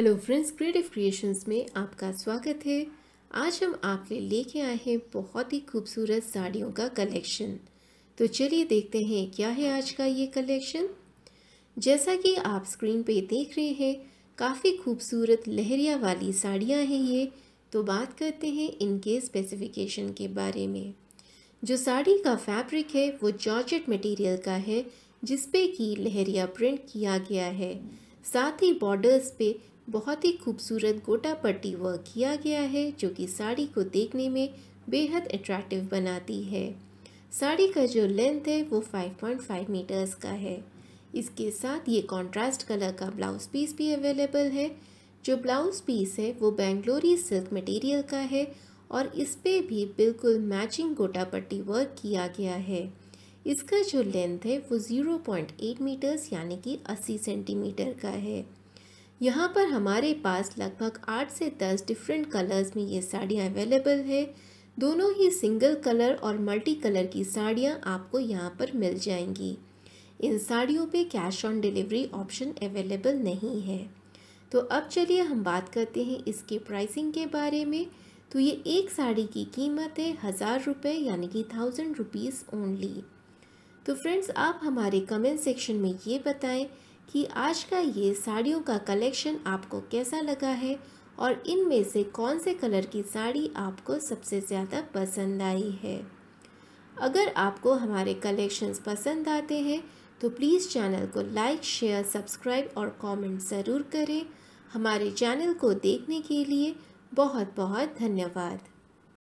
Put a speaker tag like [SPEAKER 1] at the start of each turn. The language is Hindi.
[SPEAKER 1] हेलो फ्रेंड्स क्रिएटिव क्रिएशंस में आपका स्वागत है आज हम आपके लिए लेके आए हैं बहुत ही खूबसूरत साड़ियों का कलेक्शन तो चलिए देखते हैं क्या है आज का ये कलेक्शन जैसा कि आप स्क्रीन पे देख रहे हैं काफ़ी खूबसूरत लहरिया वाली साड़ियाँ हैं ये तो बात करते हैं इनके स्पेसिफिकेशन के बारे में जो साड़ी का फैब्रिक है वो जॉर्जेट मटेरियल का है जिसपे कि लहरिया प्रिंट किया गया है साथ ही बॉर्डर्स पे बहुत ही खूबसूरत गोटा पट्टी वर्क किया गया है जो कि साड़ी को देखने में बेहद अट्रैक्टिव बनाती है साड़ी का जो लेंथ है वो 5.5 मीटर्स का है इसके साथ ये कॉन्ट्रास्ट कलर का ब्लाउज़ पीस भी अवेलेबल है जो ब्लाउज़ पीस है वो बेंगलोरी सिल्क मटेरियल का है और इस पर भी बिल्कुल मैचिंग गोटा पट्टी वर्क किया गया है इसका जो लेंथ है वो 0.8 मीटर्स यानी कि 80 सेंटीमीटर का है यहाँ पर हमारे पास लगभग आठ से दस डिफरेंट कलर्स में ये साड़ियाँ अवेलेबल है दोनों ही सिंगल कलर और मल्टी कलर की साड़ियाँ आपको यहाँ पर मिल जाएंगी इन साड़ियों पे cash on delivery option available नहीं है तो अब चलिए हम बात करते हैं इसके प्राइसिंग के बारे में तो ये एक साड़ी की कीमत है हज़ार रुपये यानी कि थाउजेंड रुपीज़ ओनली तो फ्रेंड्स आप हमारे कमेंट सेक्शन में ये बताएं कि आज का ये साड़ियों का कलेक्शन आपको कैसा लगा है और इनमें से कौन से कलर की साड़ी आपको सबसे ज़्यादा पसंद आई है अगर आपको हमारे कलेक्शंस पसंद आते हैं तो प्लीज़ चैनल को लाइक शेयर सब्सक्राइब और कमेंट ज़रूर करें हमारे चैनल को देखने के लिए बहुत बहुत धन्यवाद